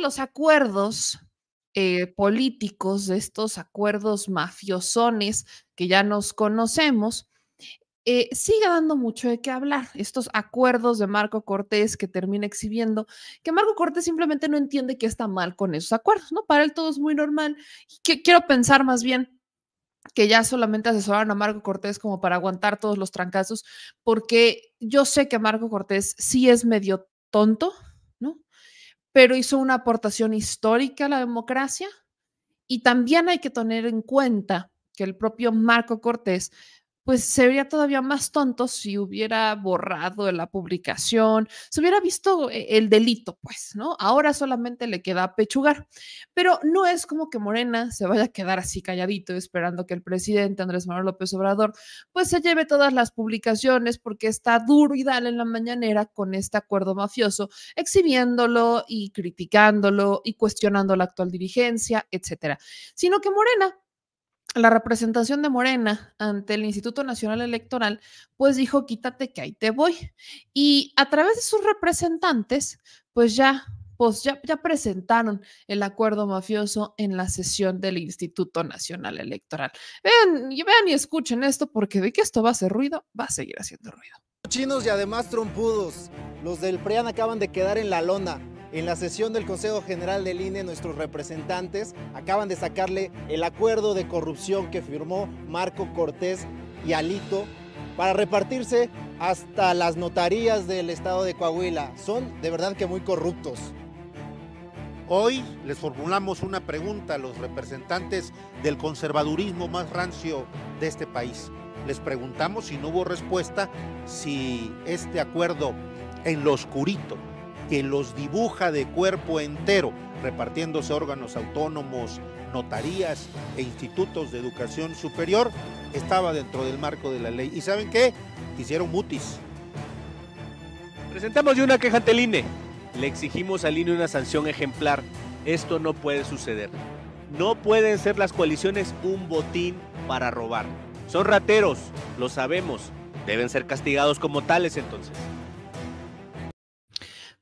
los acuerdos eh, políticos, de estos acuerdos mafiosones que ya nos conocemos, eh, sigue dando mucho de qué hablar. Estos acuerdos de Marco Cortés que termina exhibiendo, que Marco Cortés simplemente no entiende qué está mal con esos acuerdos, ¿no? Para él todo es muy normal. quiero pensar más bien que ya solamente asesoraron a Marco Cortés como para aguantar todos los trancazos, porque yo sé que Marco Cortés sí es medio tonto, pero hizo una aportación histórica a la democracia. Y también hay que tener en cuenta que el propio Marco Cortés pues sería todavía más tonto si hubiera borrado la publicación, se hubiera visto eh, el delito, pues, ¿no? Ahora solamente le queda pechugar, pero no es como que Morena se vaya a quedar así calladito esperando que el presidente Andrés Manuel López Obrador pues se lleve todas las publicaciones porque está duro y dale en la mañanera con este acuerdo mafioso, exhibiéndolo y criticándolo y cuestionando la actual dirigencia, etcétera, sino que Morena la representación de Morena ante el Instituto Nacional Electoral, pues dijo, quítate que ahí te voy. Y a través de sus representantes, pues ya, pues ya, ya presentaron el acuerdo mafioso en la sesión del Instituto Nacional Electoral. Vean, y vean y escuchen esto, porque de que esto va a hacer ruido, va a seguir haciendo ruido. Chinos y además trompudos, los del PRIAN acaban de quedar en la lona en la sesión del Consejo General del INE, nuestros representantes acaban de sacarle el acuerdo de corrupción que firmó Marco Cortés y Alito para repartirse hasta las notarías del estado de Coahuila. Son de verdad que muy corruptos. Hoy les formulamos una pregunta a los representantes del conservadurismo más rancio de este país. Les preguntamos si no hubo respuesta, si este acuerdo en lo oscurito que los dibuja de cuerpo entero, repartiéndose órganos autónomos, notarías e institutos de educación superior, estaba dentro del marco de la ley. ¿Y saben qué? Hicieron mutis. Presentamos de una queja ante el INE. Le exigimos al INE una sanción ejemplar. Esto no puede suceder. No pueden ser las coaliciones un botín para robar. Son rateros, lo sabemos. Deben ser castigados como tales entonces.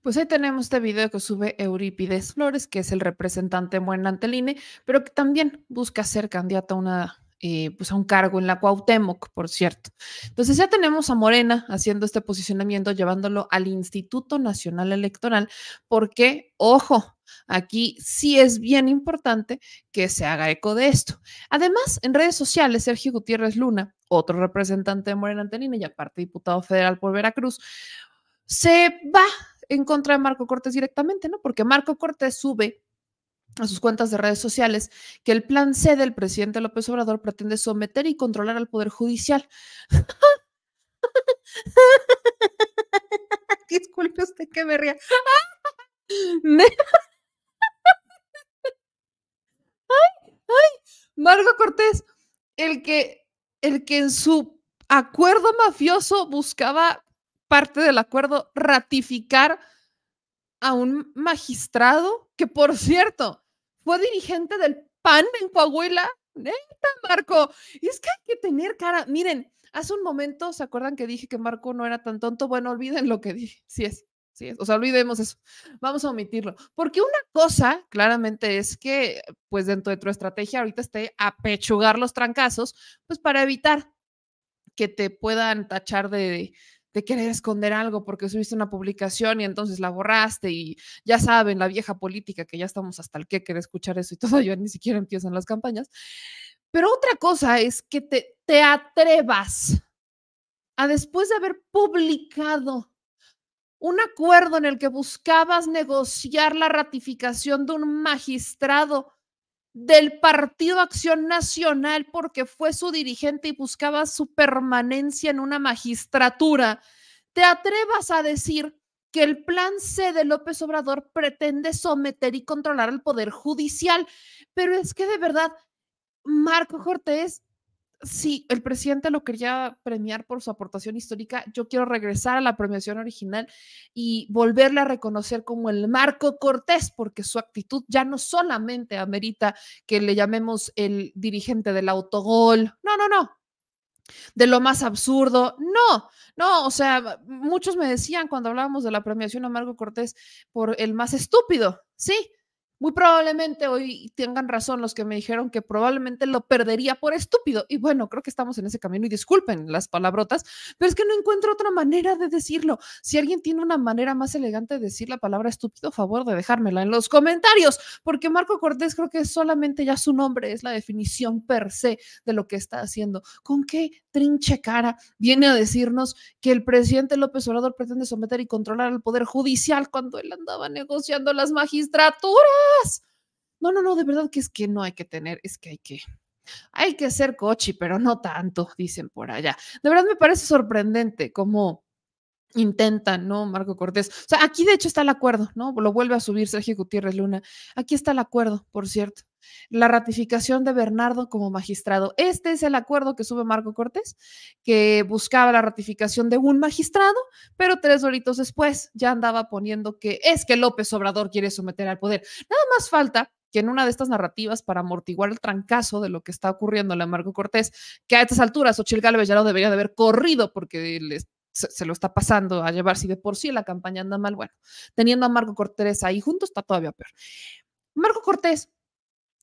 Pues ahí tenemos este video que sube Eurípides Flores, que es el representante de Morena Anteline, pero que también busca ser candidato a una eh, pues, un cargo en la Cuauhtémoc, por cierto. Entonces ya tenemos a Morena haciendo este posicionamiento, llevándolo al Instituto Nacional Electoral, porque, ojo, aquí sí es bien importante que se haga eco de esto. Además, en redes sociales, Sergio Gutiérrez Luna, otro representante de Morena Anteline, y aparte diputado federal por Veracruz, se va en contra de Marco Cortés directamente, ¿no? Porque Marco Cortés sube a sus cuentas de redes sociales que el plan C del presidente López Obrador pretende someter y controlar al Poder Judicial. Disculpe usted que me ría. ay, ay, Marco Cortés, el que, el que en su acuerdo mafioso buscaba parte del acuerdo ratificar a un magistrado que, por cierto, fue dirigente del PAN en Coahuila. Neta, Marco. Y es que hay que tener cara. Miren, hace un momento, ¿se acuerdan que dije que Marco no era tan tonto? Bueno, olviden lo que dije. Sí es, sí es. O sea, olvidemos eso. Vamos a omitirlo. Porque una cosa, claramente, es que, pues, dentro de tu estrategia ahorita esté apechugar los trancazos, pues, para evitar que te puedan tachar de, de querer esconder algo porque subiste una publicación y entonces la borraste y ya saben, la vieja política que ya estamos hasta el que de escuchar eso y todo, yo ni siquiera empiezan las campañas. Pero otra cosa es que te, te atrevas a después de haber publicado un acuerdo en el que buscabas negociar la ratificación de un magistrado del Partido Acción Nacional porque fue su dirigente y buscaba su permanencia en una magistratura, te atrevas a decir que el plan C de López Obrador pretende someter y controlar al Poder Judicial. Pero es que de verdad, Marco Cortés, sí, el presidente lo quería premiar por su aportación histórica. Yo quiero regresar a la premiación original y volverle a reconocer como el Marco Cortés, porque su actitud ya no solamente amerita que le llamemos el dirigente del autogol. No, no, no. De lo más absurdo. No, no, o sea, muchos me decían cuando hablábamos de la premiación a Marco Cortés por el más estúpido. Sí, muy probablemente hoy tengan razón los que me dijeron que probablemente lo perdería por estúpido. Y bueno, creo que estamos en ese camino y disculpen las palabrotas, pero es que no encuentro otra manera de decirlo. Si alguien tiene una manera más elegante de decir la palabra estúpido, favor de dejármela en los comentarios, porque Marco Cortés creo que solamente ya su nombre es la definición per se de lo que está haciendo. ¿Con qué trinche cara viene a decirnos que el presidente López Obrador pretende someter y controlar al Poder Judicial cuando él andaba negociando las magistraturas? No, no, no, de verdad que es que no hay que tener, es que hay que, hay que ser cochi, pero no tanto, dicen por allá. De verdad me parece sorprendente cómo intentan, ¿no? Marco Cortés. O sea, aquí de hecho está el acuerdo, ¿no? Lo vuelve a subir Sergio Gutiérrez Luna. Aquí está el acuerdo, por cierto la ratificación de Bernardo como magistrado. Este es el acuerdo que sube Marco Cortés, que buscaba la ratificación de un magistrado, pero tres horitos después ya andaba poniendo que es que López Obrador quiere someter al poder. Nada más falta que en una de estas narrativas para amortiguar el trancazo de lo que está ocurriendo a Marco Cortés, que a estas alturas Ochil Gálvez ya lo debería de haber corrido porque se, lo está pasando a llevar, si de por sí la campaña anda mal, bueno, teniendo a Marco Cortés ahí junto está todavía peor. Marco Cortés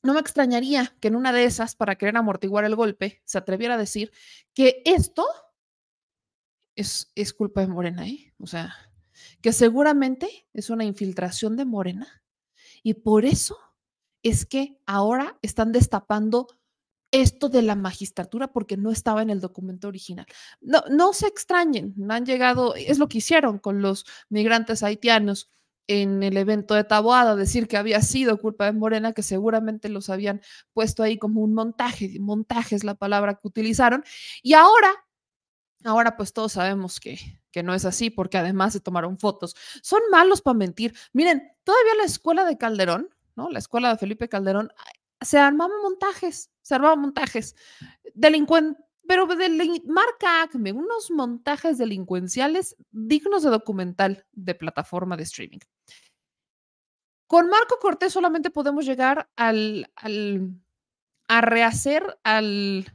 no me extrañaría que en una de esas, para querer amortiguar el golpe, se atreviera a decir que esto es, es culpa de Morena, ¿eh? O sea, que seguramente es una infiltración de Morena y por eso es que ahora están destapando esto de la magistratura porque no estaba en el documento original. No, no se extrañen, han llegado, es lo que hicieron con los migrantes haitianos en el evento de Taboada, decir que había sido culpa de Morena, que seguramente los habían puesto ahí como un montaje, montaje es la palabra que utilizaron, y ahora, ahora pues todos sabemos que, que no es así, porque además se tomaron fotos. Son malos para mentir. Miren, todavía la escuela de Calderón, ¿no? La escuela de Felipe Calderón, se armaban montajes, se armaban montajes, delincuentes, pero de marca ACME, unos montajes delincuenciales dignos de documental de plataforma de streaming. Con Marco Cortés solamente podemos llegar al, a rehacer al,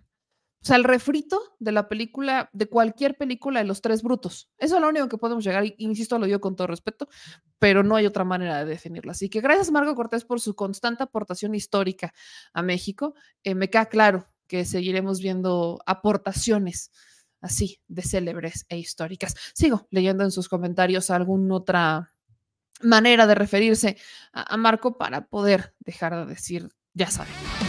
al refrito de la película, de cualquier película de los tres brutos. Eso es lo único que podemos llegar, insisto, lo digo con todo respeto, pero no hay otra manera de definirlo. Así que gracias, Marco Cortés, por su constante aportación histórica a México. Eh, me queda claro que seguiremos viendo aportaciones así de célebres e históricas. Sigo leyendo en sus comentarios alguna otra manera de referirse a, Marco para poder dejar de decir, ya saben.